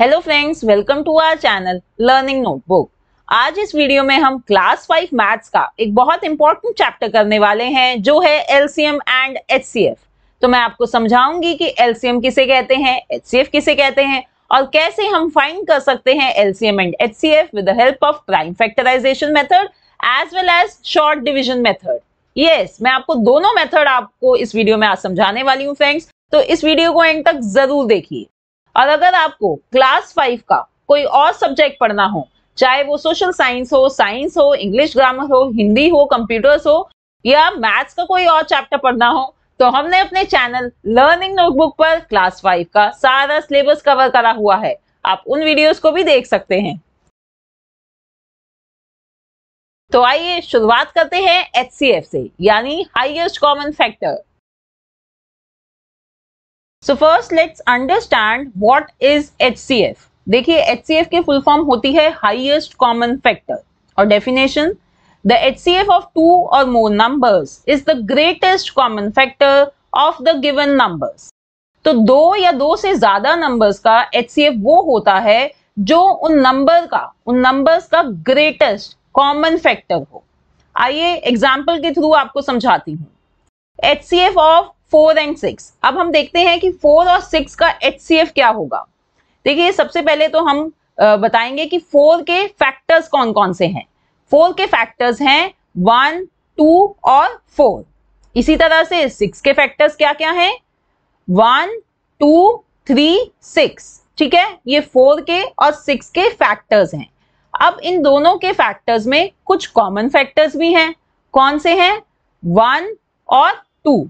Hello friends welcome to our channel learning notebook आज इस video में हम क्लास फाइव मैथ्स का एक बहुत इंपॉर्टेंट चैप्टर करने वाले हैं जो है एलसीएम एंड एचसीएफ तो मैं आपको समझाऊंगी कि एलसीएम किसे कहते हैं एचसीएफ किसे कहते हैं और कैसे हम फाइंड कर सकते हैं LCM and H with the help of prime factorization method as well as short division method yes मैं आपको दोनों मेथड आपको इस वीडियो में आज समझाने वाली हूँ फ्रेंड्स तो इस वीडियो को एंड तक जरूर देखिए और अगर आपको क्लास फाइव का कोई और सब्जेक्ट पढ़ना हो चाहे वो सोशल साइंस हो साइंस हो इंग्लिश ग्रामर हो हिंदी हो कंप्यूटर्स हो या मैथ्स का कोई और चैप्टर पढ़ना हो तो हमने अपने चैनल लर्निंग नोटबुक पर क्लास फाइव का सारा सिलेबस कवर करा हुआ है आप उन वीडियोस को भी देख सकते हैं तो आइए शुरुआत करते हैं एच से यानी highest common factor so first let's understand what is H C F देखिए एच सी एफ की फुल फॉर्म होती है हाइएस्ट कॉमन फैक्टर और definition the H C F of two और more numbers is the greatest common factor of the given numbers तो दो या दो से ज्यादा नंबर्स का एच सी एफ वो होता है जो उन नंबर का उन नंबर्स का ग्रेटेस्ट कॉमन फैक्टर हो आइए एग्जाम्पल के थ्रू आपको समझाती हूँ H C F of four and six अब हम देखते हैं कि फोर और सिक्स का एच क्या होगा देखिए सबसे पहले तो हम बताएंगे कि फोर के फैक्टर्स कौन कौन से हैं फोर के फैक्टर्स हैं वन टू और फोर इसी तरह से सिक्स के फैक्टर्स क्या क्या हैं वन टू थ्री सिक्स ठीक है ये फोर के और सिक्स के फैक्टर्स हैं अब इन दोनों के फैक्टर्स में कुछ कॉमन फैक्टर्स भी हैं कौन से हैं वन और टू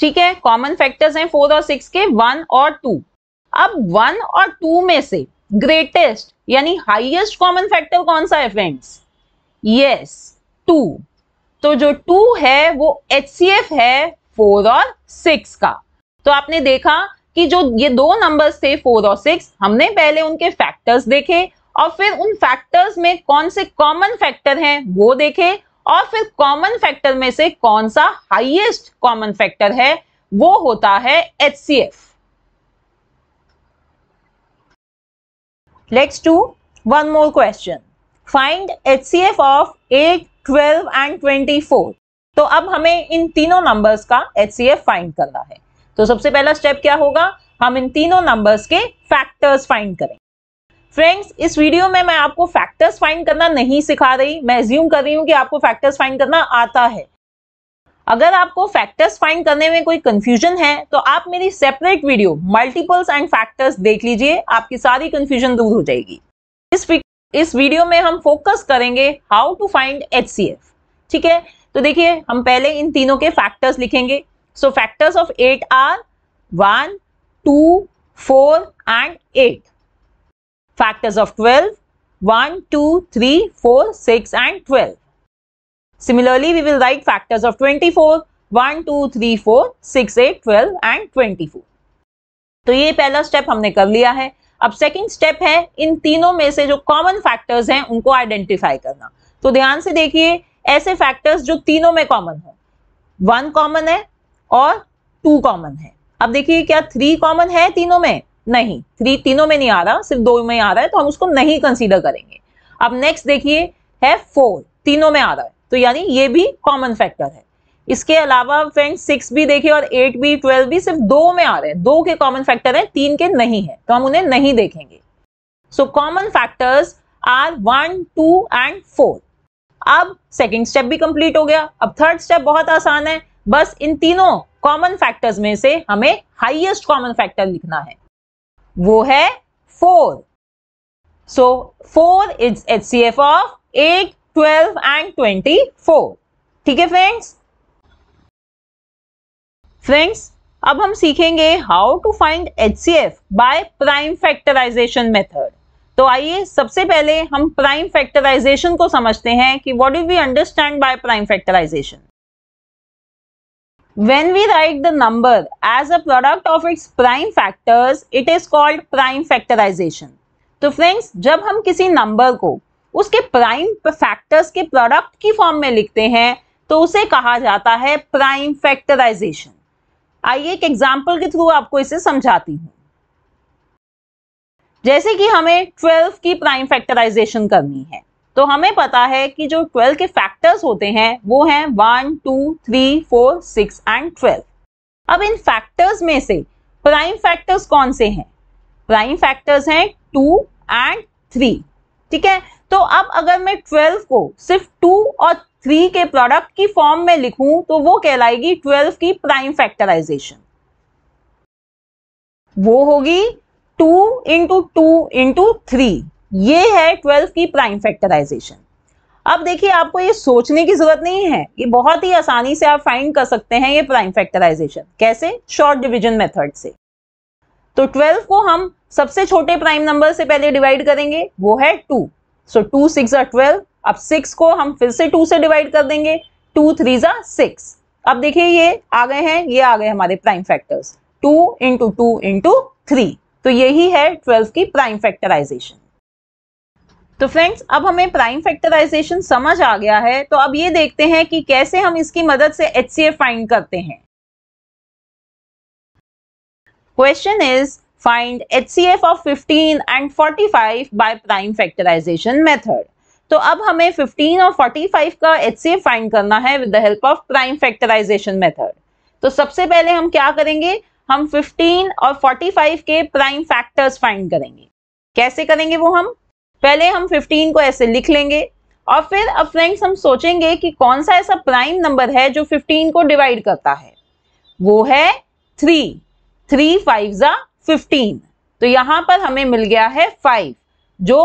ठीक है कॉमन फैक्टर्स हैं फोर और सिक्स के वन और टू अब वन और टू में से ग्रेटेस्ट यानी हाईएस्ट कॉमन फैक्टर कौन सा है फ्रेंड्स यस टू तो जो टू है वो एच है फोर और सिक्स का तो आपने देखा कि जो ये दो नंबर्स थे फोर और सिक्स हमने पहले उनके फैक्टर्स देखे और फिर उन फैक्टर्स में कौन से कॉमन फैक्टर हैं वो देखे और फिर कॉमन फैक्टर में से कौन सा हाईएस्ट कॉमन फैक्टर है वो होता है H C F two one more question find H C F of eight twelve and twenty four तो अब हमें इन तीनों नंबर्स का एच सी एफ फाइंड करना है तो सबसे पहला स्टेप क्या होगा हम इन तीनों नंबर्स के फैक्टर्स फाइंड करें फ्रेंड्स इस वीडियो में मैं आपको फैक्टर्स फाइंड करना नहीं सिखा रही मैं एज्यूम कर रही हूँ कि आपको फैक्टर्स फाइंड करना आता है अगर आपको फैक्टर्स फाइंड करने में कोई कंफ्यूजन है तो आप मेरी separate video multiples and factors देख लीजिए आपकी सारी कंफ्यूजन दूर हो जाएगी इस इस वीडियो में हम फोकस करेंगे हाउ टू फाइंड एच ठीक है तो देखिए हम पहले इन तीनों के फैक्टर्स लिखेंगे so factors of eight are one two four and eight factors of 12, 1, 2, 3, 4, 6 and 12. Similarly, we will write factors of 24, 1, 2, 3, 4, 6, 8, 12 and 24. तो ये पहला स्टेप हमने कर लिया है अब सेकंड स्टेप है इन तीनों में से जो कॉमन फैक्टर्स हैं उनको आइडेंटिफाई करना तो ध्यान से देखिए ऐसे फैक्टर्स जो तीनों में कॉमन है वन कॉमन है और टू कॉमन है अब देखिए क्या थ्री कॉमन है तीनों में नहीं थ्री तीनों में नहीं आ रहा सिर्फ दो में आ रहा है तो हम उसको नहीं कंसीडर करेंगे अब नेक्स्ट देखिए है फोर तीनों में आ रहा है तो यानी ये भी कॉमन फैक्टर है इसके अलावा फ्रेंड्स सिक्स भी देखिए और एट भी ट्वेल्व भी सिर्फ दो में आ रहे हैं दो के कॉमन फैक्टर हैं तीन के नहीं है तो हम उन्हें नहीं देखेंगे so common factors are one two and four अब सेकेंड स्टेप भी कंप्लीट हो गया अब थर्ड स्टेप बहुत आसान है बस इन तीनों कॉमन फैक्टर्स में से हमें हाइएस्ट कॉमन फैक्टर लिखना है वो है four so four is H C F of eight twelve and twenty four ठीक है फ्रेंड्स फ्रेंड्स अब हम सीखेंगे how to find H C F by prime factorization method तो आइए सबसे पहले हम प्राइम फैक्टराइजेशन को समझते हैं कि what do we understand by prime factorization When we write the number as a product of its prime factors, it is called prime factorization. तो फ्रेंड्स जब हम किसी नंबर को उसके प्राइम फैक्टर्स के प्रोडक्ट की फॉर्म में लिखते हैं तो उसे कहा जाता है प्राइम फैक्टराइजेशन आइए एक एग्जाम्पल के थ्रू आपको इसे समझाती हूँ जैसे कि हमें 12 की प्राइम फैक्टराइजेशन करनी है तो हमें पता है कि जो ट्वेल्व के फैक्टर्स होते हैं वो हैं one two three four six and twelve अब इन फैक्टर्स में से प्राइम फैक्टर्स कौन से हैं प्राइम फैक्टर्स हैं टू एंड थ्री ठीक है तो अब अगर मैं ट्वेल्व को सिर्फ टू और थ्री के प्रोडक्ट की फॉर्म में लिखूं तो वो कहलाएगी ट्वेल्व की प्राइम फैक्टराइजेशन वो होगी two into two into three ये है ट्वेल्थ की प्राइम फैक्टराइजेशन अब देखिए आपको ये सोचने की जरूरत नहीं है ये बहुत ही आसानी से आप फाइंड कर सकते हैं ये प्राइम फैक्टराइजेशन कैसे शॉर्ट डिविजन मेथड से तो 12 को हम सबसे छोटे प्राइम नंबर से पहले डिवाइड करेंगे वो है two so two six twelve अब सिक्स को हम फिर से टू से डिवाइड कर देंगे टू थ्री जा सिक्स अब देखिए ये आ गए हैं ये आ गए हमारे prime factors two into two into three तो यही है ट्वेल्व की प्राइम फैक्टराइजेशन तो फ्रेंड्स अब हमें प्राइम फैक्टराइजेशन समझ आ गया है तो अब ये देखते हैं कि कैसे हम इसकी मदद से एच फाइंड करते हैं question is find H C F of fifteen and forty five by prime factorization method तो अब हमें फिफ्टीन और फोर्टी फाइव का एच सी एफ फाइंड करना है with the help of prime factorization method तो सबसे पहले हम क्या करेंगे हम फिफ्टीन और फोर्टी फाइव के प्राइम फैक्टर्स फाइंड करेंगे कैसे करेंगे वो हम पहले हम 15 को ऐसे लिख लेंगे और फिर अब फ्रेंड्स हम सोचेंगे कि कौन सा ऐसा प्राइम नंबर है जो 15 को डिवाइड करता है वो है थ्री थ्री फाइव ज़ा फिफ्टीन तो यहाँ पर हमें मिल गया है फाइव जो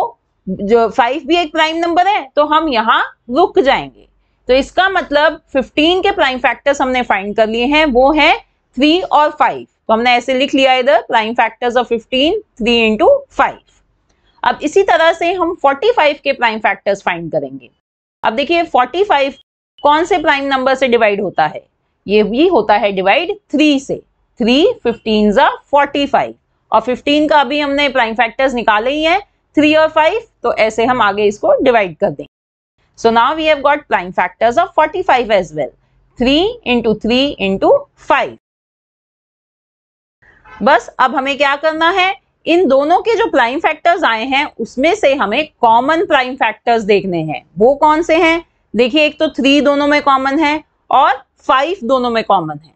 जो फाइव भी एक प्राइम नंबर है तो हम यहाँ रुक जाएंगे तो इसका मतलब 15 के प्राइम फैक्टर्स हमने फाइंड कर लिए हैं वो है थ्री और फाइव तो हमने ऐसे लिख लिया इधर prime factors of 15 three into five अब इसी तरह से हम 45 के प्राइम फैक्टर्स फाइंड करेंगे अब देखिए 45 कौन से प्राइम नंबर से डिवाइड होता है ये भी होता है डिवाइड थ्री से थ्री फिफ्टीन ज़ा फोर्टी फाइव और फिफ्टीन का अभी हमने प्राइम फैक्टर्स निकाले ही हैं थ्री और फाइव तो ऐसे हम आगे इसको डिवाइड कर देंगे So now we have got prime factors of 45 as well 3 into three into 5. बस अब हमें क्या करना है इन दोनों के जो प्राइम फैक्टर्स आए हैं उसमें से हमें कॉमन प्राइम फैक्टर्स देखने हैं वो कौन से हैं देखिए एक तो थ्री दोनों में कॉमन है और फाइव दोनों में कॉमन है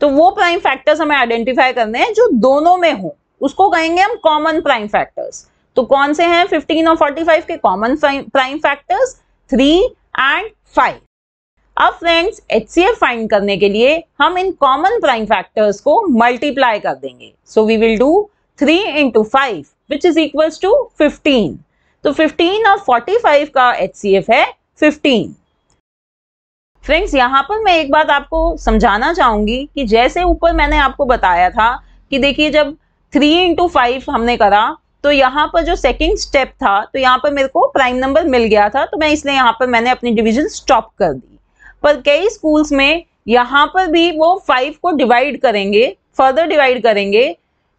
तो वो प्राइम फैक्टर्स हमें आइडेंटिफाई करने हैं जो दोनों में हो उसको कहेंगे हम कॉमन प्राइम फैक्टर्स तो कौन से हैं 15 और 45 के common prime factors three and five अब friends H C F find करने के लिए हम इन कॉमन प्राइम फैक्टर्स को मल्टीप्लाई कर देंगे so we will do three into five which is equals to fifteen तो फिफ्टीन और फोर्टी फाइव का एच सी एफ है फिफ्टीन फ्रेंड्स यहाँ पर मैं एक बात आपको समझाना चाहूंगी कि जैसे ऊपर मैंने आपको बताया था कि देखिए जब थ्री इंटू फाइव हमने करा तो यहाँ पर जो सेकंड स्टेप था तो यहाँ पर मेरे को प्राइम नंबर मिल गया था तो मैं इसलिए यहाँ पर मैंने अपनी डिवीजन स्टॉप कर दी पर कई स्कूल्स में यहाँ पर भी वो फाइव को डिवाइड करेंगे फर्दर डिवाइड करेंगे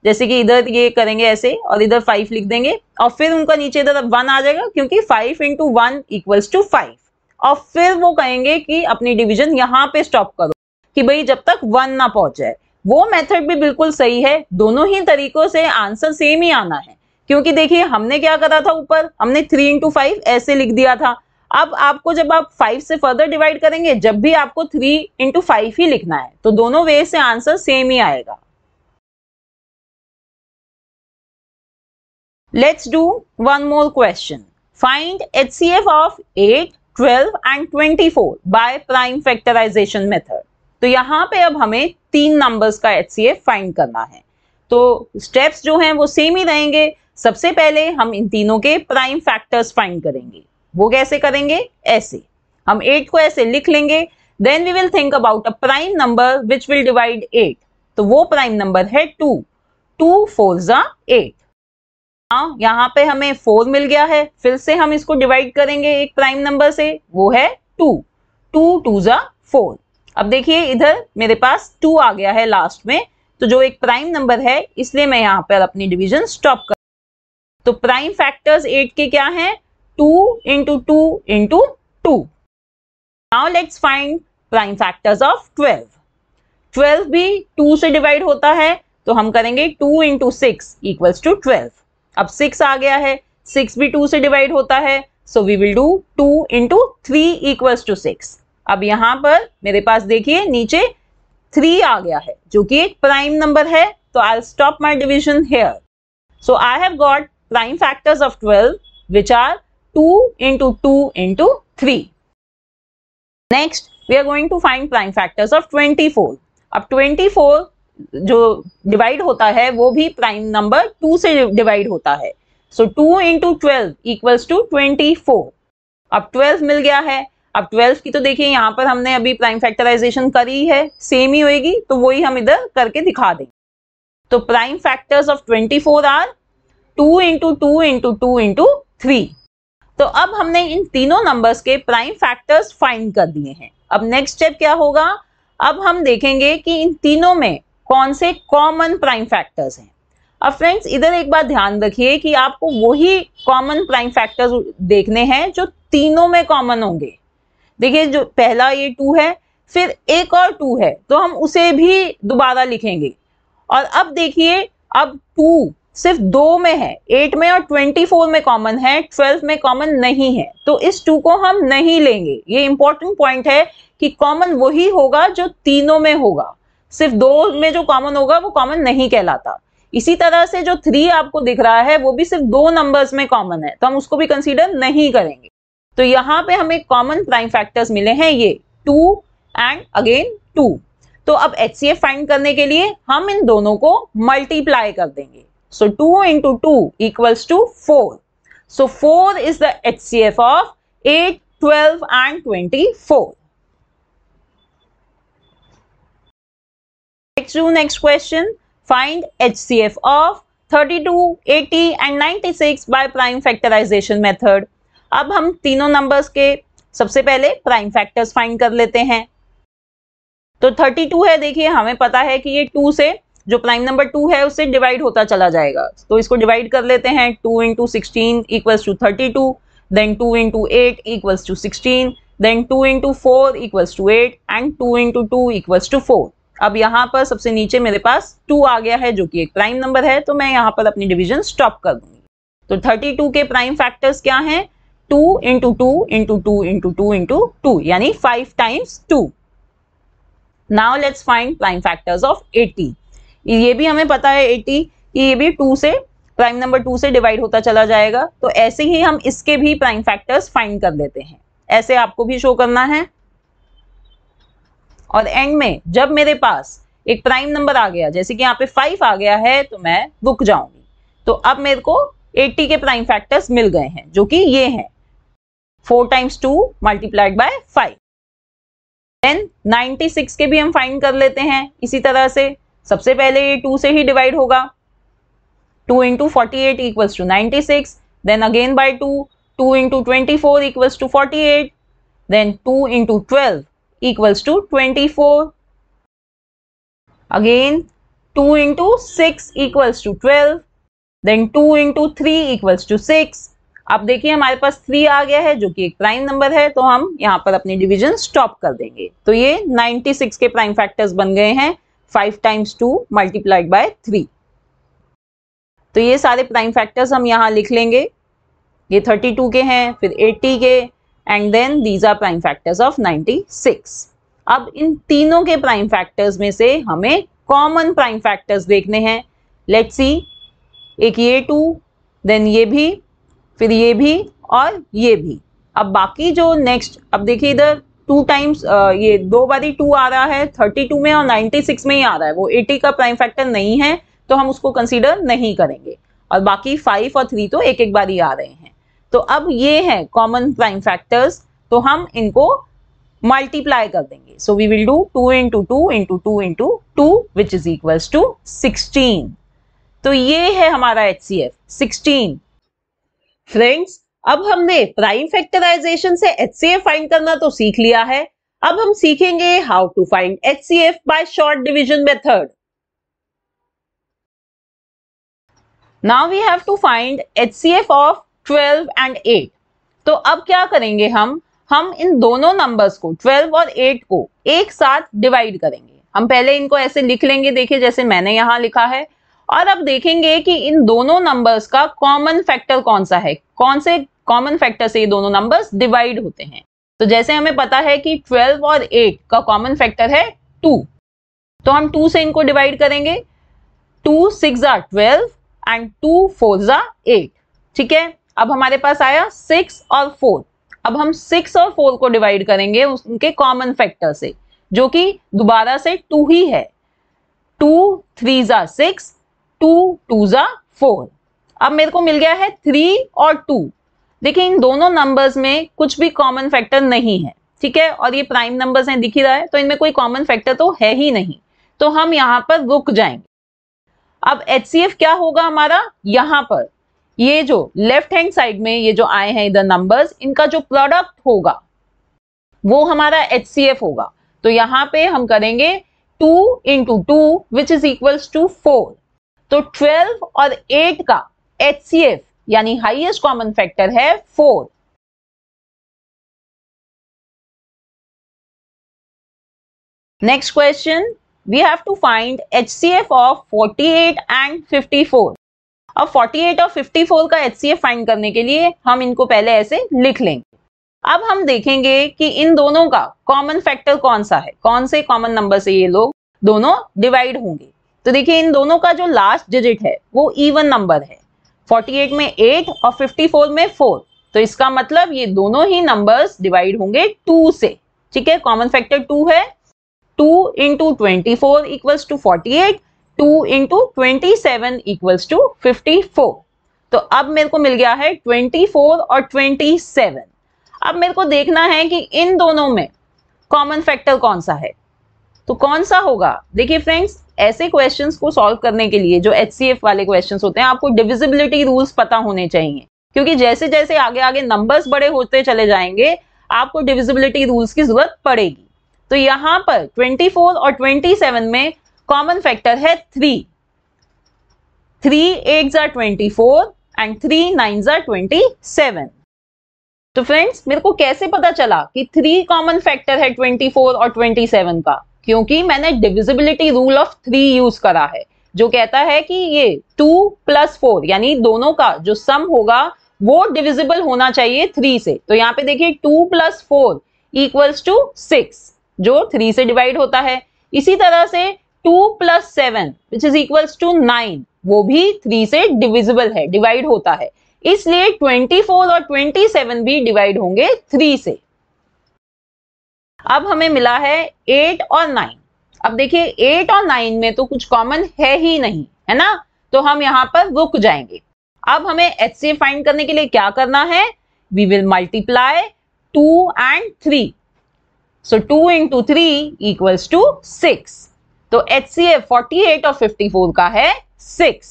जैसे कि इधर ये करेंगे ऐसे और इधर फाइव लिख देंगे और फिर उनका नीचे इधर वन आ जाएगा क्योंकि five into one equals to five और फिर वो कहेंगे कि अपनी डिवीजन यहाँ पे स्टॉप करो कि भाई जब तक वन ना पहुंच जाए वो मेथड भी बिल्कुल सही है दोनों ही तरीकों से आंसर सेम ही आना है क्योंकि देखिए हमने क्या करा था ऊपर हमने थ्री इंटू फाइव ऐसे लिख दिया था अब आपको जब आप फाइव से फर्दर डिवाइड करेंगे जब भी आपको थ्री इंटू फाइव ही लिखना है तो दोनों वे से आंसर सेम ही आएगा Let's do one more question. Find HCF of 8, 12 and 24 by prime factorization method. तो यहाँ पे अब हमें तीन नंबर्स का HCF फाइंड करना है तो स्टेप्स जो हैं वो सेम ही रहेंगे सबसे पहले हम इन तीनों के प्राइम फैक्टर्स फाइंड करेंगे वो कैसे करेंगे ऐसे हम एट को ऐसे लिख लेंगे then we will think about a prime number which will divide eight तो वो प्राइम नंबर है टू टू फोर जा एट हाँ यहाँ पे हमें फोर मिल गया है फिर से हम इसको डिवाइड करेंगे एक प्राइम नंबर से वो है टू टू टू जा फोर अब देखिए इधर मेरे पास टू आ गया है लास्ट में तो जो एक प्राइम नंबर है इसलिए मैं यहाँ पर अपनी डिवीजन स्टॉप कर तो प्राइम फैक्टर्स एट के क्या हैं two into two into two now let's find prime factors of twelve twelve भी टू से डिवाइड होता है तो हम करेंगे two into six equals to twelve अब सिक्स आ गया है सिक्स भी टू से डिवाइड होता है so we will do two into three equal to six अब यहां पर मेरे पास देखिए नीचे थ्री आ गया है जो कि एक प्राइम नंबर है तो I stop my division here so I have got prime factors of twelve which are two into two into three next we are going to find prime factors of twenty four अब twenty four जो divide होता है वो भी prime number two से divide होता है so two into twelve equals to twenty four अब ट्वेल्व मिल गया है अब ट्वेल्व की तो देखिए यहाँ पर हमने अभी प्राइम फैक्टराइजेशन करी है सेम ही होगी तो वही हम इधर करके दिखा देंगे तो prime factors of twenty four are two into two into two into three तो अब हमने इन तीनों नंबर्स के प्राइम फैक्टर्स फाइंड कर दिए हैं अब नेक्स्ट स्टेप क्या होगा अब हम देखेंगे कि इन तीनों में कौन से कॉमन प्राइम फैक्टर्स हैं अब फ्रेंड्स इधर एक बात ध्यान रखिए कि आपको वही कॉमन प्राइम फैक्टर्स देखने हैं जो तीनों में कॉमन होंगे देखिए जो पहला ये टू है फिर एक और टू है तो हम उसे भी दोबारा लिखेंगे और अब देखिए अब टू सिर्फ दो में है एट में और ट्वेंटी फोर में कॉमन है ट्वेल्व में कॉमन नहीं है तो इस टू को हम नहीं लेंगे ये इंपॉर्टेंट पॉइंट है कि कॉमन वही होगा जो तीनों में होगा सिर्फ दो में जो कॉमन होगा वो कॉमन नहीं कहलाता इसी तरह से जो थ्री आपको दिख रहा है वो भी सिर्फ दो नंबर्स में कॉमन है तो हम उसको भी कंसीडर नहीं करेंगे तो यहाँ पे हमें कॉमन प्राइम फैक्टर्स मिले हैं ये टू एंड अगेन टू तो अब एच सी एफ फाइंड करने के लिए हम इन दोनों को मल्टीप्लाई कर देंगे so two into two equals to four so four is the H C F of eight twelve and twenty four Let's do next question. Find HCF of 32, 80 and 96 by prime factorization method. अब हम तीनों numbers के सबसे पहले prime factors find कर लेते हैं तो 32 है देखिए हमें पता है कि ये 2 से जो प्राइम नंबर 2 है उससे डिवाइड होता चला जाएगा तो इसको डिवाइड कर लेते हैं 2 into sixteen equals to thirty two then 2 into eight equals to sixteen then 2 into four equals to eight and 2 into two equals to four अब यहाँ पर सबसे नीचे मेरे पास टू आ गया है जो कि एक प्राइम नंबर है तो मैं यहाँ पर अपनी डिवीजन स्टॉप कर दूंगी तो थर्टी टू के प्राइम फैक्टर्स क्या हैं two into two into two into two into two यानी five times two now let's find prime factors of eighty ये भी हमें पता है एटी कि ये भी टू से प्राइम नंबर टू से डिवाइड होता चला जाएगा तो ऐसे ही हम इसके भी प्राइम फैक्टर्स फाइंड कर लेते हैं ऐसे आपको भी शो करना है और एंड में जब मेरे पास एक प्राइम नंबर आ गया जैसे कि यहाँ पे फाइव आ गया है तो मैं रुक जाऊंगी तो अब मेरे को 80 के प्राइम फैक्टर्स मिल गए हैं जो कि ये हैं four times two multiplied by five then 96 के भी हम फाइंड कर लेते हैं इसी तरह से सबसे पहले ये टू से ही डिवाइड होगा two into forty eight equals to ninety six then again by two two into twenty four equals to forty eight then two into twelve equals to 24. Again, 2 into 6 equals to 12. Then two into three equals to six अब देखिए हमारे पास three आ गया है जो कि एक prime number है तो हम यहाँ पर अपनी डिवीजन स्टॉप कर देंगे तो ये 96 के प्राइम फैक्टर्स बन गए हैं five times two multiplied by three तो ये सारे प्राइम फैक्टर्स हम यहाँ लिख लेंगे ये 32 के हैं फिर 80 के and then these are prime factors of 96 अब इन तीनों के प्राइम फैक्टर्स में से हमें कॉमन प्राइम फैक्टर्स देखने हैं लेट सी एक ये टू देन ये भी फिर ये भी और ये भी अब बाकी जो नेक्स्ट अब देखिए इधर टू टाइम्स ये दो बारी टू आ रहा है थर्टी टू में और नाइन्टी सिक्स में ही आ रहा है वो एटी का प्राइम फैक्टर नहीं है तो हम उसको कंसीडर नहीं करेंगे और बाकी फाइव और थ्री तो एक एक बार ही आ रहे हैं तो अब ये है कॉमन प्राइम फैक्टर्स तो हम इनको मल्टीप्लाई कर देंगे so we will do two into two into two into two which is equal to sixteen तो ये है हमारा H C F sixteen friends अब हमने प्राइम फैक्टराइजेशन से एच सी एफ फाइंड करना तो सीख लिया है अब हम सीखेंगे how to find H C F by short division method have to find H C F of twelve and eight तो अब क्या करेंगे हम हम इन दोनों नंबर्स को ट्वेल्व और एट को एक साथ डिवाइड करेंगे हम पहले इनको ऐसे लिख लेंगे देखिए जैसे मैंने यहां लिखा है और अब देखेंगे कि इन दोनों नंबर्स का कॉमन फैक्टर कौन सा है कौन से कॉमन फैक्टर से ये दोनों नंबर्स डिवाइड होते हैं तो जैसे हमें पता है कि 12 और 8 का कॉमन फैक्टर है 2 तो हम 2 से इनको डिवाइड करेंगे 2 six are twelve and 2 four ज़ा एट ठीक है अब हमारे पास आया सिक्स और फोर अब हम सिक्स और फोर को डिवाइड करेंगे उनके कॉमन फैक्टर से जो कि दोबारा से टू ही है टू थ्री जा सिक्स टू टू जा फोर अब मेरे को मिल गया है थ्री और टू देखिए इन दोनों नंबर्स में कुछ भी कॉमन फैक्टर नहीं है ठीक है और ये प्राइम नंबर्स हैं दिख ही रहा है तो इनमें कोई कॉमन फैक्टर तो है ही नहीं तो हम यहाँ पर रुक जाएंगे अब एच क्या होगा हमारा यहां पर ये जो लेफ्ट हैंड साइड में ये जो आए हैं इधर नंबर्स इनका जो प्रोडक्ट होगा वो हमारा एच होगा तो यहां पे हम करेंगे two into two which is equals to four तो ट्वेल्व और एट का एच यानी हाईएस्ट कॉमन फैक्टर है four to find H C F of forty eight and fifty four अब 48 और 54 का एच फाइंड करने के लिए हम इनको पहले ऐसे लिख लेंगे अब हम देखेंगे कि इन दोनों का कॉमन फैक्टर कौन सा है कौन से कॉमन नंबर से ये लोग दोनों डिवाइड होंगे तो देखिए इन दोनों का जो लास्ट डिजिट है वो इवन नंबर है 48 में 8 और 54 में 4 तो इसका मतलब ये दोनों ही नंबर्स डिवाइड होंगे 2 से ठीक है कॉमन फैक्टर 2 है 2 into twenty four equals to forty eight two into twenty seven equals to fifty four तो अब मेरे को मिल गया है ट्वेंटी फोर और ट्वेंटी सेवन अब मेरे को देखना है कि इन दोनों में कॉमन फैक्टर कौन सा है तो कौन सा होगा देखिए फ्रेंड्स ऐसे क्वेश्चंस को सॉल्व करने के लिए जो एच वाले क्वेश्चंस होते हैं आपको डिविजिबिलिटी रूल्स पता होने चाहिए क्योंकि जैसे जैसे आगे आगे नंबर्स बड़े होते चले जाएंगे आपको डिविजिबिलिटी रूल्स की जरूरत पड़ेगी तो यहाँ पर 24 और 27 में कॉमन फैक्टर है थ्री थ्री एट जार twenty four and three nine जार ट्वेंटी सेवन तो फ्रेंड्स मेरे को कैसे पता चला कि थ्री कॉमन फैक्टर है ट्वेंटी फोर और ट्वेंटी सेवन का क्योंकि मैंने divisibility rule of three use करा है जो कहता है कि ये टू प्लस फोर यानी दोनों का जो सम होगा वो डिविजिबल होना चाहिए थ्री से तो यहाँ पे देखिए two plus four equals to six जो थ्री से डिवाइड होता है इसी तरह से two plus seven which is equal to nine वो भी थ्री से डिविजिबल है डिवाइड होता है इसलिए ट्वेंटी फोर और ट्वेंटी सेवन भी डिवाइड होंगे थ्री से अब हमें मिला है एट और नाइन अब देखिए एट और नाइन में तो कुछ कॉमन है ही नहीं है ना तो हम यहां पर रुक जाएंगे अब हमें एच सी फाइंड करने के लिए क्या करना है we will multiply two and three so two into three equals to six तो H C F forty eight और फिफ्टी फोर का है सिक्स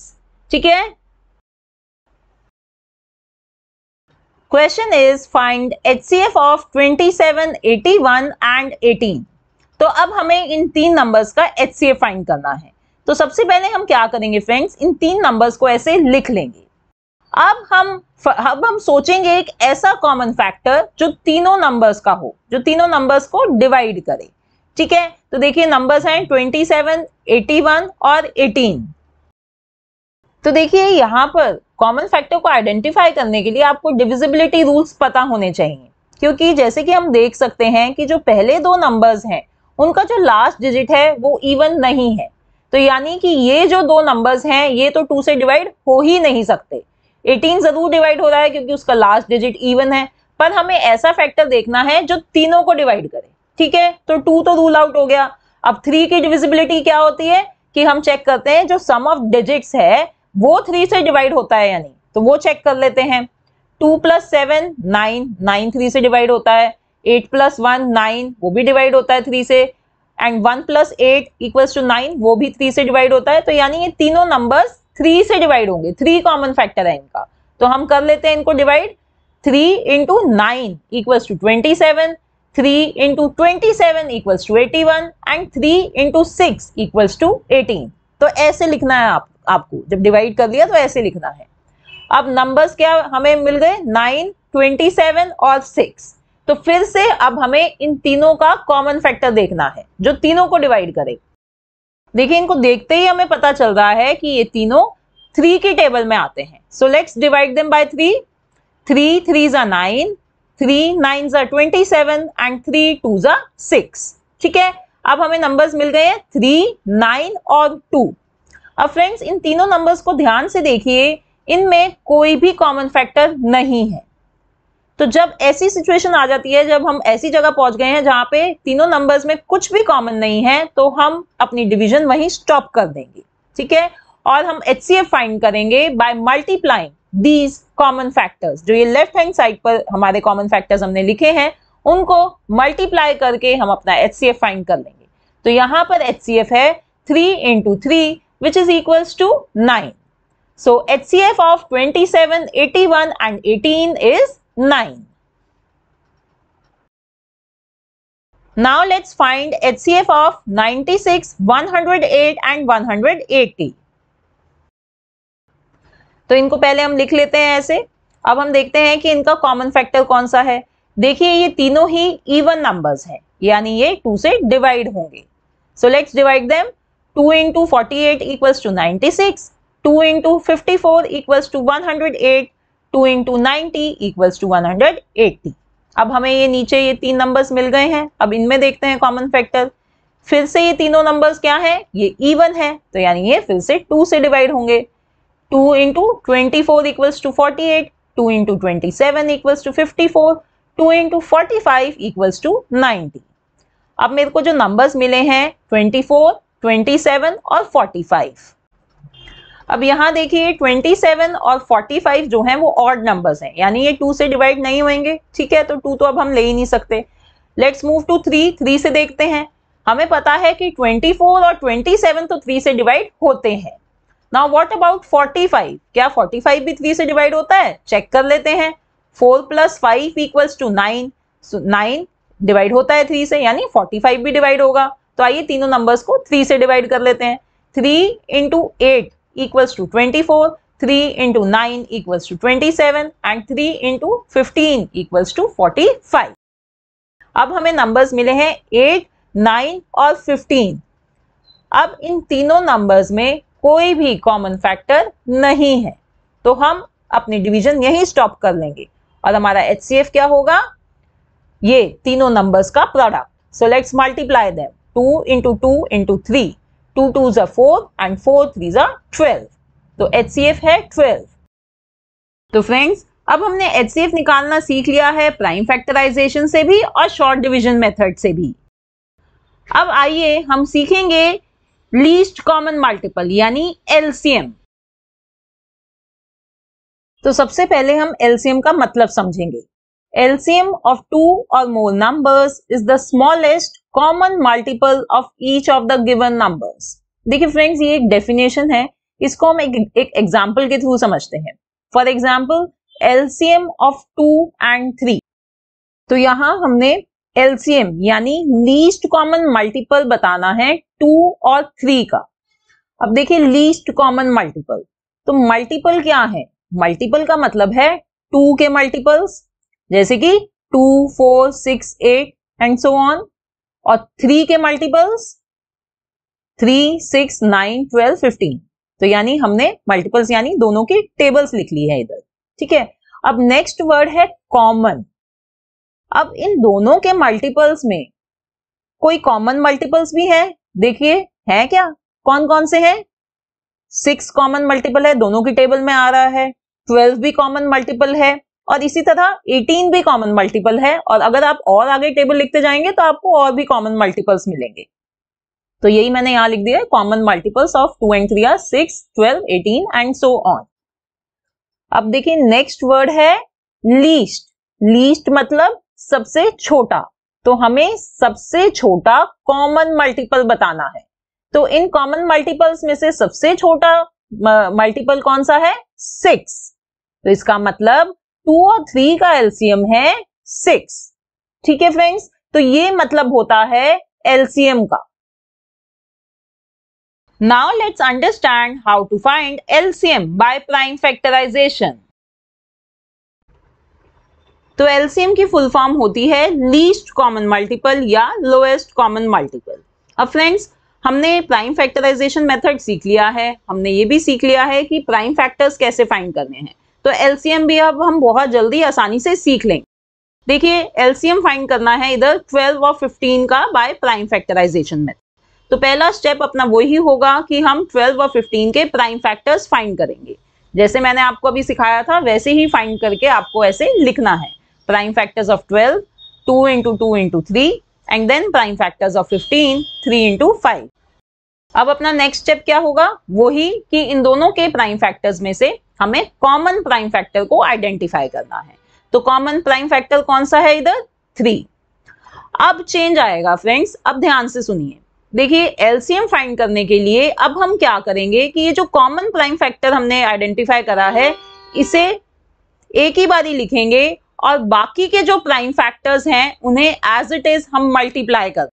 ठीक है question is find H C F of twenty seven eighty one and eighteen तो अब हमें इन तीन नंबर्स का एच सी एफ फाइंड करना है तो सबसे पहले हम क्या करेंगे फ्रेंड्स इन तीन नंबर्स को ऐसे लिख लेंगे अब हम अब हम सोचेंगे एक ऐसा कॉमन फैक्टर जो तीनों नंबर्स का हो जो तीनों नंबर्स को डिवाइड करे ठीक है तो देखिए नंबर्स हैं 27, 81 और 18 तो देखिए यहाँ पर कॉमन फैक्टर को आइडेंटिफाई करने के लिए आपको डिविजिबिलिटी रूल्स पता होने चाहिए क्योंकि जैसे कि हम देख सकते हैं कि जो पहले दो नंबर्स हैं उनका जो लास्ट डिजिट है वो इवन नहीं है तो यानी कि ये जो दो नंबर्स हैं ये तो टू से डिवाइड हो ही नहीं सकते 18 जरूर डिवाइड हो रहा है क्योंकि उसका लास्ट डिजिट इवन है पर हमें ऐसा फैक्टर देखना है जो तीनों को डिवाइड करे ठीक है तो टू तो रूल आउट हो गया अब थ्री की डिविजिबिलिटी क्या होती है कि हम चेक करते हैं जो सम ऑफ डिजिट्स है वो थ्री से डिवाइड होता है यानी तो वो चेक कर लेते हैं two plus seven nine nine three से डिवाइड होता है एट प्लस वन नाइन वो भी डिवाइड होता है थ्री से and one plus eight equal to nine वो भी थ्री से डिवाइड होता है तो यानी ये तीनों नंबर्स थ्री से डिवाइड होंगे थ्री कॉमन फैक्टर है इनका तो हम कर लेते हैं इनको divide three into nine equal to twenty seven 3 into 27 equals to 81 and 3 into 6 equals to 18 तो ऐसे लिखना है आप आपको जब डिवाइड कर लिया तो ऐसे लिखना है अब नंबर्स क्या हमें मिल गए 9 27 और 6 तो फिर से अब हमें इन तीनों का कॉमन फैक्टर देखना है जो तीनों को डिवाइड करे देखिए इनको देखते ही हमें पता चल रहा है कि ये तीनों थ्री के टेबल में आते हैं so let's divide them by three three threes are nine three nine ज़ा twenty seven and three two ज़ा सिक्स ठीक है अब हमें नंबर्स मिल गए थ्री नाइन और टू अब फ्रेंड्स इन तीनों नंबर्स को ध्यान से देखिए इनमें कोई भी कॉमन फैक्टर नहीं है तो जब ऐसी सिचुएशन आ जाती है जब हम ऐसी जगह पहुंच गए हैं जहां पे तीनों नंबर्स में कुछ भी कॉमन नहीं है तो हम अपनी डिवीजन वहीं स्टॉप कर देंगे ठीक है और हम एच फाइंड करेंगे by multiplying these common factors जो ये लेफ्ट हैंड साइड पर हमारे कॉमन फैक्टर्स हमने लिखे हैं उनको मल्टीप्लाई करके हम अपना एच सी एफ फाइंड कर लेंगे तो यहां पर एच सी एफ है three into three which is equals to nine so H C F of twenty seven eighty one and eighteen is nine Now let's find HCF of 96, 108 and 180. तो इनको पहले हम लिख लेते हैं ऐसे अब हम देखते हैं कि इनका कॉमन फैक्टर कौन सा है देखिए ये तीनों ही इवन नंबर्स है यानी ये टू से डिवाइड होंगे so let's divide them two into forty eight equals to ninety six two into fifty four equals to one hundred eight two into ninety equals to one hundred eighty अब हमें ये नीचे ये तीन numbers मिल गए हैं अब इनमें देखते हैं कॉमन फैक्टर फिर से ये तीनों नंबर्स क्या है ये इवन है तो यानी ये फिर से टू से डिवाइड होंगे two into twenty four equals to forty eight two into twenty seven equals to fifty four two into forty five equals to ninety अब मेरे को जो नंबर्स मिले हैं ट्वेंटी फोर ट्वेंटी सेवन और फोर्टी फाइव अब यहाँ देखिए ट्वेंटी सेवन और फोर्टी फाइव जो है वो ऑड नंबर्स हैं यानी ये टू से डिवाइड नहीं होंगे ठीक है तो टू तो अब हम ले ही नहीं सकते let's move to three three से देखते हैं हमें पता है कि ट्वेंटी फोर और ट्वेंटी सेवन तो थ्री से डिवाइड होते हैं नाउ व्हाट अबाउट 45 क्या 45 भी 3 से डिवाइड होता है चेक कर लेते हैं 4 plus five equals to nine nine divide होता है 3 से यानी 45 भी डिवाइड होगा तो आइए तीनों नंबर्स को 3 से डिवाइड कर लेते हैं 3 into eight equals to twenty four three into nine equals to twenty seven and three into fifteen equals to forty five अब हमें नंबर्स मिले हैं एट नाइन और फिफ्टीन अब इन तीनों नंबर्स में कोई भी कॉमन फैक्टर नहीं है तो हम अपनी डिवीजन यहीं स्टॉप कर लेंगे और हमारा एच क्या होगा ये तीनों नंबर्स का product so let's multiply them two into two into three two two ज़ा फोर एंड फोर थ्री जो ट्वेल्व तो एच है ट्वेल्व तो फ्रेंड्स अब हमने एच निकालना सीख लिया है प्राइम फैक्टराइजेशन से भी और शॉर्ट डिविजन मेथड से भी अब आइए हम सीखेंगे लीस्ट कॉमन मल्टीपल यानी एलसीएम तो सबसे पहले हम एलसीएम का मतलब समझेंगे एलसीएम ऑफ टू और more numbers is the smallest common multiple of each of the given numbers देखिए फ्रेंड्स ये एक डेफिनेशन है इसको हम एक एग्जाम्पल के थ्रू समझते हैं for example LCM of two and three तो यहां हमने एलसीएम यानी लीस्ट कॉमन मल्टीपल बताना है टू और थ्री का अब देखिए लीस्ट कॉमन मल्टीपल तो मल्टीपल क्या है मल्टीपल का मतलब है टू के मल्टीपल्स जैसे कि two four six eight and so on और थ्री के multiples three six nine twelve fifteen तो यानी हमने मल्टीपल्स यानी दोनों की टेबल्स लिख ली है इधर ठीक है अब नेक्स्ट वर्ड है कॉमन अब इन दोनों के मल्टीपल्स में कोई कॉमन मल्टीपल्स भी है देखिए है क्या कौन कौन से हैं सिक्स कॉमन मल्टीपल है दोनों की टेबल में आ रहा है ट्वेल्व भी कॉमन मल्टीपल है और इसी तरह एटीन भी कॉमन मल्टीपल है और अगर आप और आगे टेबल लिखते जाएंगे तो आपको और भी कॉमन मल्टीपल्स मिलेंगे तो यही मैंने यहां लिख दिया है common multiples of two and three are six twelve eighteen and so on अब देखिए नेक्स्ट वर्ड है लीस्ट लीस्ट मतलब सबसे छोटा तो हमें सबसे छोटा कॉमन मल्टीपल बताना है तो इन कॉमन मल्टीपल्स में से सबसे छोटा मल्टीपल कौन सा है सिक्स तो इसका मतलब टू और थ्री का एलसीएम है सिक्स ठीक है फ्रेंड्स तो ये मतलब होता है एलसीएम का now let's understand how to find LCM by prime factorization तो एलसीएम की फुल फॉर्म होती है लीस्ट कॉमन मल्टीपल या लोएस्ट कॉमन मल्टीपल अब फ्रेंड्स हमने प्राइम फैक्टराइजेशन मेथड सीख लिया है हमने ये भी सीख लिया है कि प्राइम फैक्टर्स कैसे फाइंड करने हैं तो एलसीएम भी अब हम बहुत जल्दी आसानी से सीख लेंगे देखिए एलसीएम फाइंड करना है इधर 12 और 15 का बाय प्राइम फैक्टराइजेशन मेथड तो पहला स्टेप अपना वही होगा कि हम 12 और 15 के प्राइम फैक्टर्स फाइंड करेंगे जैसे मैंने आपको अभी सिखाया था वैसे ही फाइंड करके आपको ऐसे लिखना है prime factors of 12, 2 into 2 into 3 and then prime factors of 15, 3 into 5. अब अपना नेक्स्ट स्टेप क्या होगा वही कि इन दोनों के प्राइम फैक्टर्स में से हमें कॉमन प्राइम फैक्टर को आइडेंटिफाई करना है तो कॉमन प्राइम फैक्टर कौन सा है इधर थ्री अब चेंज आएगा फ्रेंड्स अब ध्यान से सुनिए देखिए एलसीएम फाइंड करने के लिए अब हम क्या करेंगे कि ये जो कॉमन प्राइम फैक्टर हमने आइडेंटिफाई करा है इसे एक ही बारी लिखेंगे और बाकी के जो प्राइम फैक्टर्स हैं उन्हें एज इट इज हम मल्टीप्लाई कर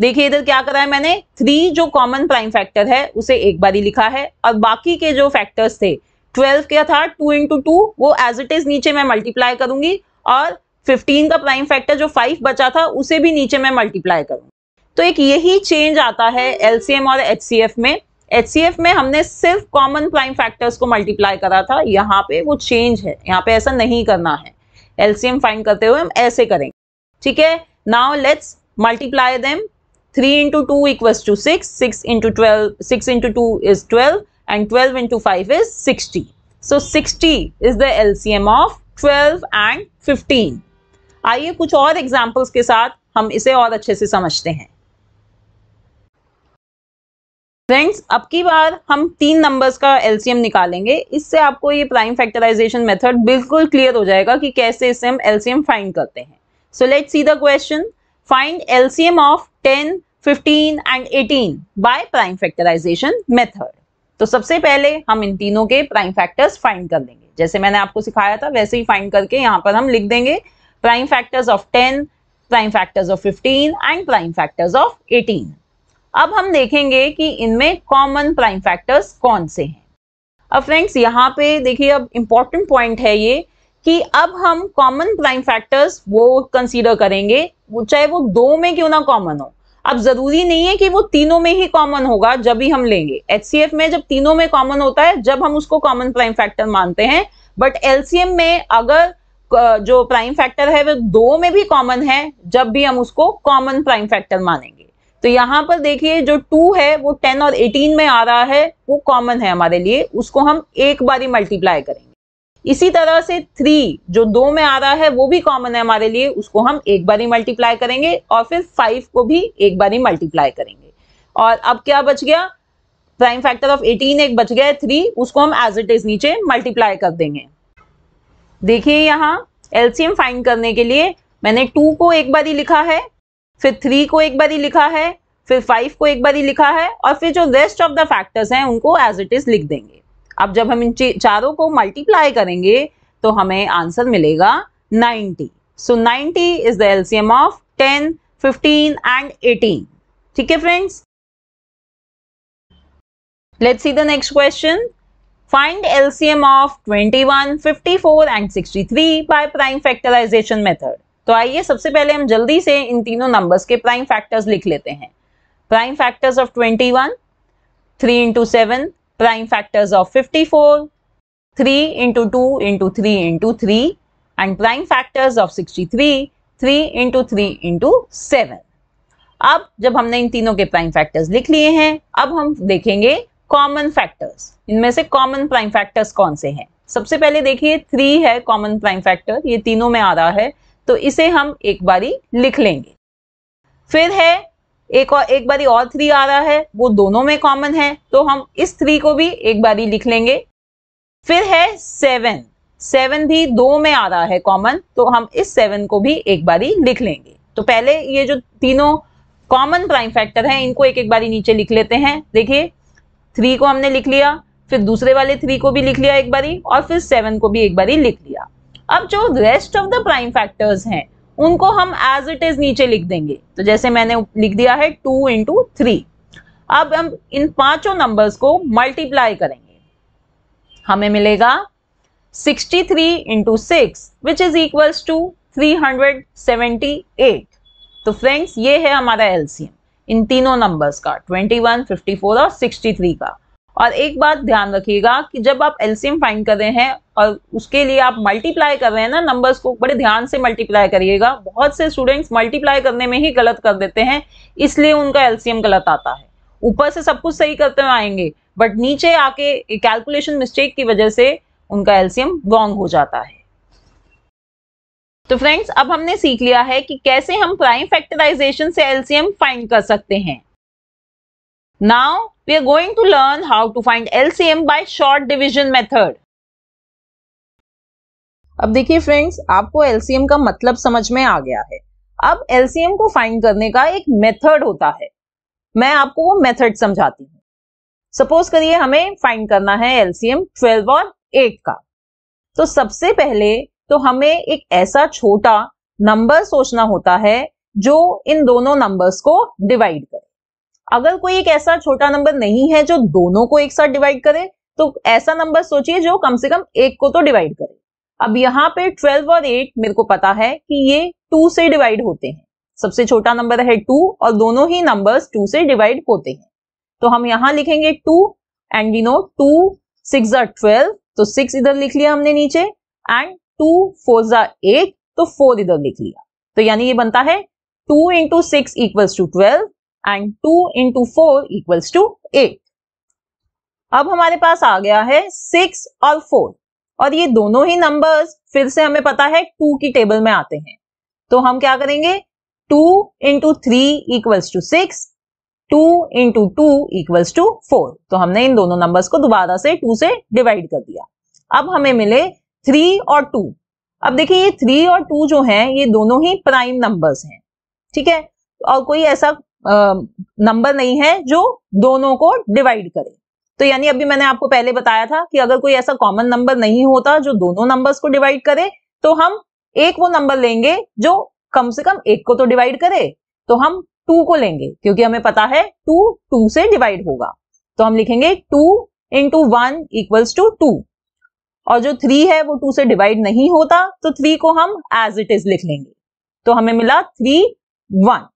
देखिए इधर क्या करा है मैंने थ्री जो कॉमन प्राइम फैक्टर है उसे एक बार ही लिखा है और बाकी के जो फैक्टर्स थे ट्वेल्व क्या था टू इंटू टू वो एज इट इज नीचे मैं मल्टीप्लाई करूंगी और फिफ्टीन का प्राइम फैक्टर जो फाइव बचा था उसे भी नीचे मैं मल्टीप्लाई करूंगी तो एक यही चेंज आता है एलसीएम और एच में एच में हमने सिर्फ कॉमन प्राइम फैक्टर्स को मल्टीप्लाई करा था यहाँ पे वो चेंज है यहाँ पे ऐसा नहीं करना है एलसीएम फाइंड करते हुए हम ऐसे करेंगे ठीक है now let's multiply them three into two equal to six six into twelve six into two is twelve and twelve into five is sixty is the L C M of twelve and fifteen आइए कुछ और examples के साथ हम इसे और अच्छे से समझते हैं फ्रेंड्स अब की बार हम तीन नंबर्स का एलसीएम निकालेंगे इससे आपको ये प्राइम फैक्टराइजेशन मेथड बिल्कुल क्लियर हो जाएगा कि कैसे इससे हम एलसीएम फाइंड करते हैं so let see the question find LCM of 10, 15 and 18 by prime factorization method तो सबसे पहले हम इन तीनों के प्राइम फैक्टर्स फाइंड कर लेंगे जैसे मैंने आपको सिखाया था वैसे ही फाइंड करके यहाँ पर हम लिख देंगे prime factors of ten prime factors of fifteen and prime factors of eighteen अब हम देखेंगे कि इनमें कॉमन प्राइम फैक्टर्स कौन से हैं अब फ्रेंड्स यहाँ पे देखिए अब इम्पॉर्टेंट पॉइंट है ये कि अब हम कॉमन प्राइम फैक्टर्स वो कंसीडर करेंगे चाहे वो दो में क्यों ना कॉमन हो अब जरूरी नहीं है कि वो तीनों में ही कॉमन होगा जब भी हम लेंगे एच में जब तीनों में कॉमन होता है जब हम उसको कॉमन प्राइम फैक्टर मानते हैं बट एल में अगर जो प्राइम फैक्टर है वो दो में भी कॉमन है जब भी हम उसको कॉमन प्राइम फैक्टर मानेंगे तो यहाँ पर देखिए जो टू है वो टेन और एटीन में आ रहा है वो कॉमन है हमारे लिए उसको हम एक बारी मल्टीप्लाई करेंगे इसी तरह से थ्री जो दो में आ रहा है वो भी कॉमन है हमारे लिए उसको हम एक बारी मल्टीप्लाई करेंगे और फिर फाइव को भी एक बारी मल्टीप्लाई करेंगे और अब क्या बच गया प्राइम फैक्टर ऑफ एटीन एक बच गया है थ्री उसको हम एज इट इज नीचे मल्टीप्लाई कर देंगे देखिए यहाँ एल्सियम फाइंड करने के लिए मैंने टू को एक बारी लिखा है फिर थ्री को एक बारी लिखा है फिर फाइव को एक बारी लिखा है और फिर जो रेस्ट ऑफ द फैक्टर्स हैं उनको एज इट इज लिख देंगे अब जब हम इन चारों को मल्टीप्लाई करेंगे तो हमें आंसर मिलेगा 90 so so, is the LCM of ten fifteen and eighteen ठीक है friends let's see the next question find LCM of fifty four and three by prime factorization method तो आइए सबसे पहले हम जल्दी से इन तीनों नंबर्स के प्राइम फैक्टर्स लिख लेते हैं prime factors of 21 one three into seven prime factors of 54 four three into two into three into three and prime factors of 63 three three into three into seven अब जब हमने इन तीनों के prime factors लिख लिए हैं अब हम देखेंगे कॉमन फैक्टर्स इनमें से कॉमन प्राइम फैक्टर्स कौन से हैं सबसे पहले देखिए थ्री है कॉमन प्राइम फैक्टर ये तीनों में आ रहा है तो इसे हम एक बारी लिख लेंगे फिर है एक और एक बारी और थ्री आ रहा है वो दोनों में कॉमन है तो हम इस थ्री को भी एक बारी लिख लेंगे फिर है सेवन सेवन भी दो में आ रहा है कॉमन तो हम इस सेवन को भी एक बारी लिख लेंगे तो पहले ये जो तीनों कॉमन प्राइम फैक्टर हैं इनको एक एक बारी नीचे लिख लेते हैं देखिए थ्री को हमने लिख लिया फिर दूसरे वाले थ्री को भी लिख लिया एक बारी और फिर सेवन को भी एक बारी लिख लिया अब जो rest of the prime factors हैं उनको हम एज इट इज नीचे लिख देंगे तो जैसे मैंने लिख दिया है टू इंटू थ्री अब हम इन पांचों नंबर्स को मल्टीप्लाई करेंगे हमें मिलेगा 63 three into six which is equals to 378 तो फ्रेंड्स ये है हमारा एलसीएम इन तीनों नंबर्स का 21, 54 और 63 का और एक बात ध्यान रखिएगा कि जब आप एल्सियम फाइंड कर रहे हैं और उसके लिए आप मल्टीप्लाई कर रहे हैं ना नंबर्स को बड़े ध्यान से मल्टीप्लाई करिएगा बहुत से स्टूडेंट्स मल्टीप्लाई करने में ही गलत कर देते हैं इसलिए उनका एल्सियम गलत आता है ऊपर से सब कुछ सही करते हुए आएंगे बट नीचे आके कैलकुलेशन मिस्टेक की वजह से उनका एल्सियम रॉन्ग हो जाता है तो फ्रेंड्स अब हमने सीख लिया है कि कैसे हम प्राइम फैक्टराइजेशन से एल्सियम फाइंड कर सकते हैं now we are going to learn how to find LCM by short division method. अब देखिए फ्रेंड्स आपको LCM का मतलब समझ में आ गया है अब LCM को फाइंड करने का एक मेथड होता है मैं आपको वो मेथड समझाती हूँ सपोज करिए हमें फाइंड करना है LCM 12 और 8 का तो सबसे पहले तो हमें एक ऐसा छोटा नंबर सोचना होता है जो इन दोनों नंबर्स को डिवाइड करे अगर कोई एक ऐसा छोटा नंबर नहीं है जो दोनों को एक साथ डिवाइड करे तो ऐसा नंबर सोचिए जो कम से कम एक को तो डिवाइड करे अब यहाँ पे ट्वेल्व और एट मेरे को पता है कि ये टू से डिवाइड होते हैं सबसे छोटा नंबर है टू और दोनों ही नंबर्स टू से डिवाइड होते हैं तो हम यहाँ लिखेंगे two and we know two six are twelve तो सिक्स इधर लिख लिया हमने नीचे एंड टू फोर जार एट तो फोर इधर लिख लिया तो यानी ये बनता है two into six equals to twelve and two into four equals to eight अब हमारे पास आ गया है सिक्स और फोर और ये दोनों ही नंबर्स फिर से हमें पता है टू की टेबल में आते हैं तो हम क्या करेंगे two into three equals to six two into two equals to four तो हमने इन दोनों नंबर्स को दोबारा से टू से डिवाइड कर दिया अब हमें मिले थ्री और टू अब देखिए ये थ्री और टू जो हैं ये दोनों ही प्राइम नंबर्स हैं ठीक है और कोई ऐसा नंबर नहीं है जो दोनों को डिवाइड करे तो यानी अभी मैंने आपको पहले बताया था कि अगर कोई ऐसा कॉमन नंबर नहीं होता जो दोनों नंबर्स को डिवाइड करे तो हम एक वो नंबर लेंगे जो कम से कम एक को तो डिवाइड करे तो हम टू को लेंगे क्योंकि हमें पता है टू टू से डिवाइड होगा तो हम लिखेंगे two into one equals to two और जो थ्री है वो टू से डिवाइड नहीं होता तो थ्री को हम एज इट इज लिख लेंगे तो हमें मिला थ्री वन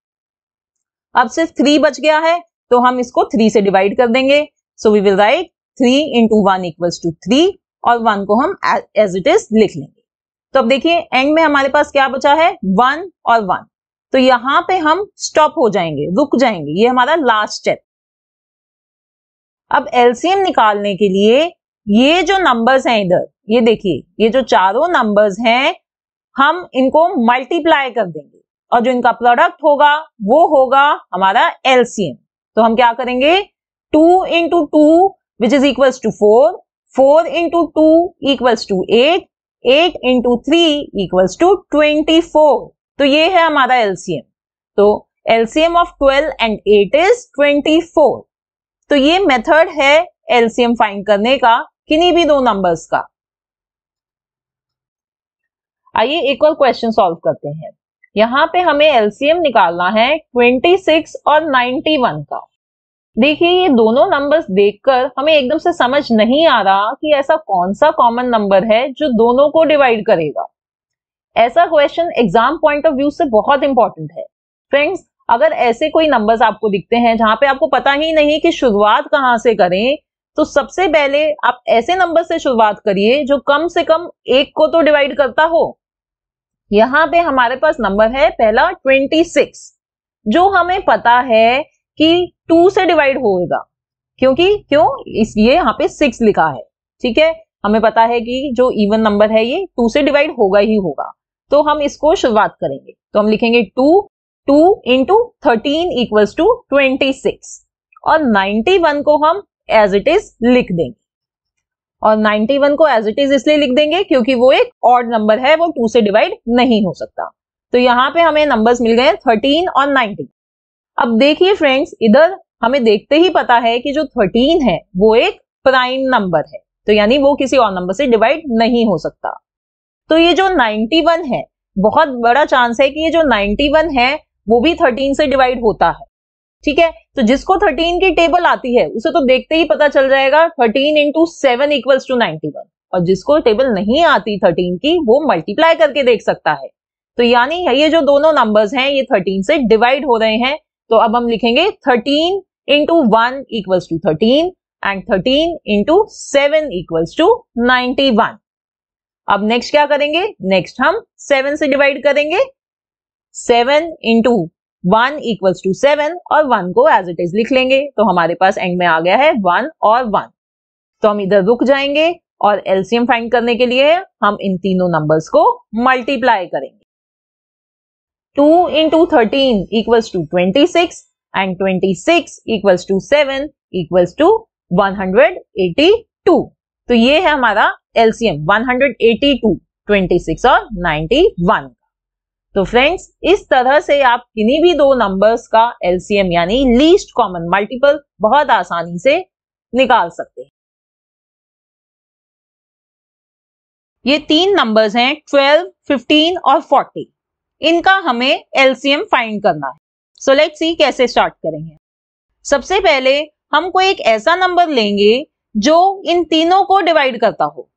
अब सिर्फ थ्री बच गया है तो हम इसको थ्री से डिवाइड कर देंगे so we will write three into one equals to three और वन को हम एज इट इज लिख लेंगे तो अब देखिए एंड में हमारे पास क्या बचा है वन और वन तो यहां पे हम स्टॉप हो जाएंगे रुक जाएंगे ये हमारा लास्ट स्टेप अब एलसीएम निकालने के लिए ये जो नंबर्स हैं इधर ये देखिए ये जो चारों नंबर्स हैं हम इनको मल्टीप्लाई कर देंगे और जो इनका प्रोडक्ट होगा वो होगा हमारा एलसीएम तो हम क्या करेंगे two into two which is equals to four four into two equals to eight eight into three equals to twenty four तो ये है हमारा एलसीएम तो LCM of twelve and eight is twenty four तो ये मेथड है LCM find करने का किन्हीं भी दो नंबर्स का आइए एक और क्वेश्चन सॉल्व करते हैं यहाँ पे हमें एलसीएम निकालना है 26 और 91 का देखिए ये दोनों नंबर्स देखकर हमें एकदम से समझ नहीं आ रहा कि ऐसा कौन सा कॉमन नंबर है जो दोनों को डिवाइड करेगा ऐसा question exam point of view से बहुत इंपॉर्टेंट है फ्रेंड्स अगर ऐसे कोई नंबर्स आपको दिखते हैं जहां पे आपको पता ही नहीं कि शुरुआत कहाँ से करें तो सबसे पहले आप ऐसे नंबर से शुरुआत करिए जो कम से कम एक को तो डिवाइड करता हो यहाँ पे हमारे पास नंबर है पहला ट्वेंटी सिक्स जो हमें पता है कि टू से डिवाइड होगा क्योंकि क्यों इसलिए यहाँ पे सिक्स लिखा है ठीक है हमें पता है कि जो इवन नंबर है ये टू से डिवाइड होगा ही होगा तो हम इसको शुरुआत करेंगे तो हम लिखेंगे two two into thirteen equals to twenty six और नाइन्टी वन को हम एज इट इज लिख देंगे और 91 को एज इट इज इसलिए लिख देंगे क्योंकि वो एक ऑड नंबर है वो टू से डिवाइड नहीं हो सकता तो यहाँ पे हमें नंबर्स मिल गए 13 और 90 अब देखिए फ्रेंड्स इधर हमें देखते ही पता है कि जो 13 है वो एक प्राइम नंबर है तो यानी वो किसी और नंबर से डिवाइड नहीं हो सकता तो ये जो 91 है बहुत बड़ा चांस है कि ये जो 91 है वो भी 13 से डिवाइड होता है ठीक है तो जिसको थर्टीन की टेबल आती है उसे तो देखते ही पता चल जाएगा thirteen into seven equals to ninety one और जिसको टेबल नहीं आती थर्टीन की वो मल्टीप्लाई करके देख सकता है तो यानी ये जो दोनों नंबर्स हैं ये थर्टीन से डिवाइड हो रहे हैं तो अब हम लिखेंगे thirteen into one equals to thirteen and thirteen into seven equals to ninety one अब नेक्स्ट क्या करेंगे नेक्स्ट हम सेवन से डिवाइड करेंगे seven into one equals to seven और वन को एज इट इज लिख लेंगे तो हमारे पास एंड में आ गया है वन और वन तो हम इधर रुक जाएंगे और एलसीएम फाइंड करने के लिए हम इन तीनों नंबर्स को मल्टीप्लाई करेंगे two into thirteen equals to twenty six and twenty six equals to seven equals to one hundred eighty two तो ये है हमारा LCM one hundred eighty two twenty six और नाइन्टी वन तो फ्रेंड्स इस तरह से आप किन्हीं भी दो नंबर्स का एलसीएम यानी लीस्ट कॉमन मल्टीपल बहुत आसानी से निकाल सकते हैं ये तीन नंबर्स हैं 12, 15 और 40। इनका हमें एलसीएम फाइंड करना है सो लेट सी कैसे स्टार्ट करेंगे सबसे पहले हम कोई एक ऐसा नंबर लेंगे जो इन तीनों को डिवाइड करता हो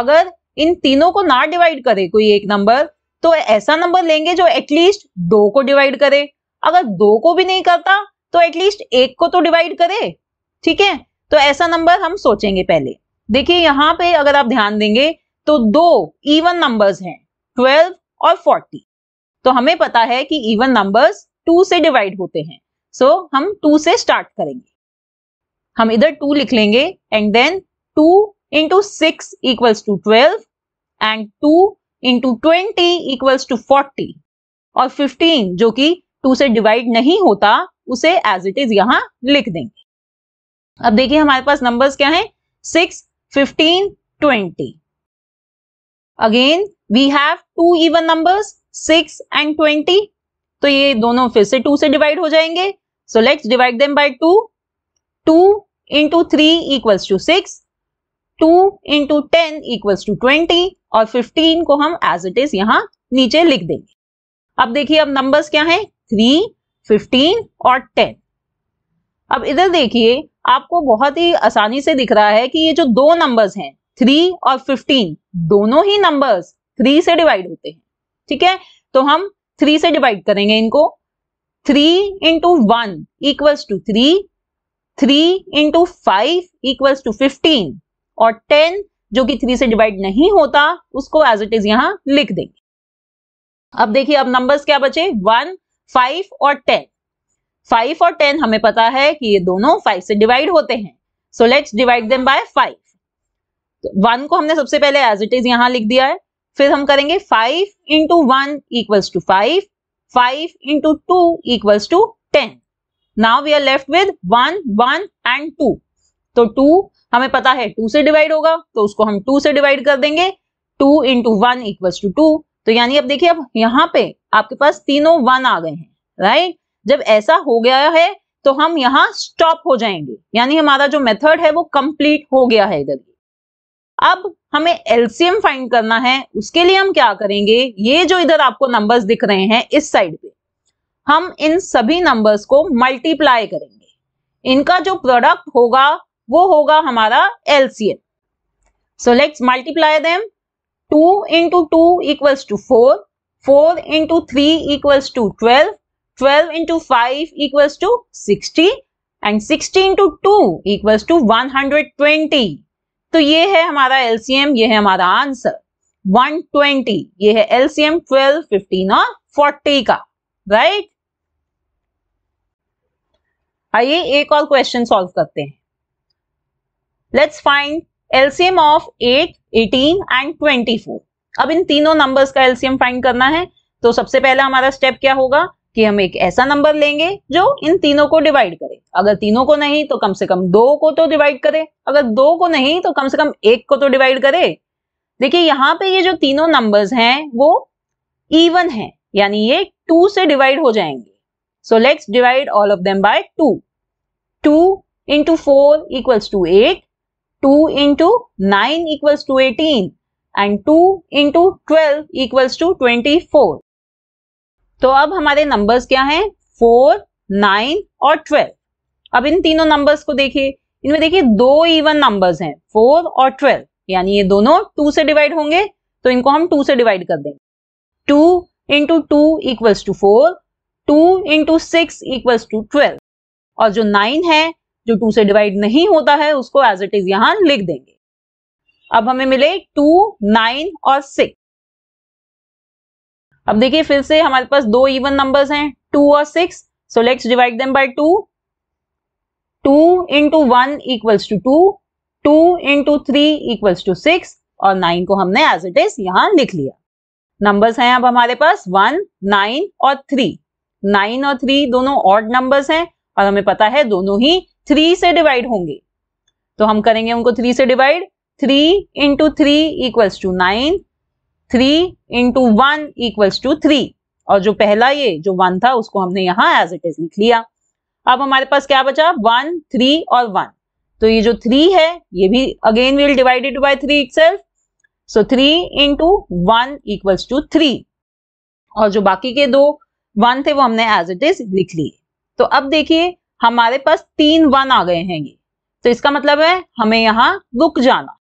अगर इन तीनों को ना डिवाइड करे कोई एक नंबर तो ऐसा नंबर लेंगे जो एटलीस्ट दो को डिवाइड करे अगर दो को भी नहीं करता तो एटलीस्ट एक को तो डिवाइड करे ठीक है तो ऐसा नंबर हम सोचेंगे पहले देखिए यहाँ पे अगर आप ध्यान देंगे तो दो इवन नंबर्स हैं ट्वेल्व और फोर्टी तो हमें पता है कि इवन नंबर्स टू से डिवाइड होते हैं सो so, हम टू से स्टार्ट करेंगे हम इधर टू लिख लेंगे and then two into six equals to twelve and two into twenty equals to forty और फिफ्टीन जो कि टू से डिवाइड नहीं होता उसे एज इट इज यहां लिख देंगे अब देखिए हमारे पास नंबर्स क्या हैं six fifteen twenty again we have two even numbers six and twenty तो ये दोनों फिर से टू से डिवाइड हो जाएंगे so let's divide them by two two into three equals to six two into ten equals to twenty और 15 को हम एज इट इज यहाँ नीचे लिख देंगे अब देखिए अब नंबर्स क्या है थ्री फिफ्टीन और टेन अब इधर देखिए आपको बहुत ही आसानी से दिख रहा है कि ये जो दो नंबर्स हैं थ्री और फिफ्टीन दोनों ही नंबर्स थ्री से डिवाइड होते हैं ठीक है तो हम थ्री से डिवाइड करेंगे इनको three into one equals to three three into five equals to fifteen और टेन जो कि थ्री से डिवाइड नहीं होता उसको एज इट इज यहां लिख देंगे अब देखिए अब नंबर्स क्या बचे वन फाइव और टेन फाइव और टेन हमें पता है कि ये दोनों फाइव से डिवाइड होते हैं so let's divide them by five one को हमने सबसे पहले एज इट इज यहां लिख दिया है फिर हम करेंगे five into one equals to five five into two equals to ten now we are left with one one and two तो टू हमें पता है टू से डिवाइड होगा तो उसको हम टू से डिवाइड कर देंगे two into one equal to two तो यानी अब देखिए अब यहाँ पे आपके पास तीनों वन आ गए हैं राइट जब ऐसा हो गया है तो हम यहाँ स्टॉप हो जाएंगे यानी हमारा जो मेथड है वो कंप्लीट हो गया है इधर अब हमें एल्सियम फाइंड करना है उसके लिए हम क्या करेंगे ये जो इधर आपको नंबर्स दिख रहे हैं इस साइड पे हम इन सभी नंबर्स को मल्टीप्लाई करेंगे इनका जो प्रोडक्ट होगा वो होगा हमारा LCM so let's multiply them two into two equals to four four into three equals to twelve twelve into five equals to sixty and sixty into two equals to one hundred twenty तो ये है हमारा LCM ये है हमारा answer 120 ये है LCM 12, 15 और 40 का राइट आइए एक और क्वेश्चन सॉल्व करते हैं let's find LCM of 8, 18 and 24. अब इन तीनों नंबर्स का एलसीएम फाइंड करना है तो सबसे पहला हमारा स्टेप क्या होगा कि हम एक ऐसा नंबर लेंगे जो इन तीनों को डिवाइड करे अगर तीनों को नहीं तो कम से कम दो को तो डिवाइड करे अगर दो को नहीं तो कम से कम एक को तो डिवाइड करे देखिए यहाँ पे ये जो तीनों नंबर्स हैं वो इवन है यानी ये टू से डिवाइड हो जाएंगे so let's divide all of them by two two into four equals to eight two into nine equals to eighteen and two into twelve equals to twenty four तो अब हमारे numbers क्या हैं four nine और twelve अब इन तीनों numbers को देखिए इनमें देखिए दो इवन नंबर्स हैं फोर और ट्वेल्व यानी ये दोनों टू से डिवाइड होंगे तो इनको हम टू से डिवाइड कर देंगे two into two equals to four two into six equals to twelve और जो नाइन है जो टू से डिवाइड नहीं होता है उसको एज इट इज यहां लिख देंगे अब हमें मिले टू नाइन और सिक्स अब देखिए फिर से हमारे पास दो इवन नंबर्स हैं टू और six so let's divide them by two two into one equals to two two into three equals to six और नाइन को हमने एज इट इज यहां लिख लिया नंबर्स हैं अब हमारे पास वन नाइन और थ्री नाइन और थ्री दोनों ऑड नंबर्स हैं और हमें पता है दोनों ही थ्री से डिवाइड होंगे तो हम करेंगे उनको थ्री से divide three into three equals to nine three into one equals to three और जो पहला ये जो वन था उसको हमने यहां एज इट इज लिख लिया अब हमारे पास क्या बचा वन थ्री और वन तो ये जो थ्री है ये भी again will divided by three itself so three into one equals to three और जो बाकी के दो वन थे वो हमने एज इट इज लिख लिए तो अब देखिए हमारे पास तीन वन आ गए हैं ये तो इसका मतलब है हमें यहाँ रुक जाना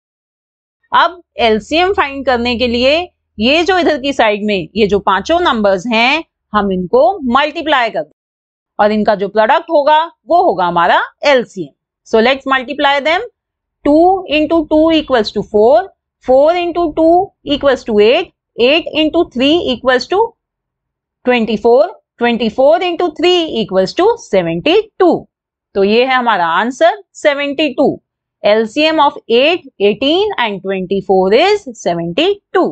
अब एलसीएम फाइंड करने के लिए ये जो इधर की साइड में ये जो पांचों नंबर्स हैं हम इनको मल्टीप्लाई कर और इनका जो प्रोडक्ट होगा वो होगा हमारा LCM so let's multiply them two into two equals to four four into two equals to eight eight into three equals to twenty four twenty four into three equals to seventy two तो ये है हमारा answer seventy two LCM of eight eighteen and twenty four is seventy to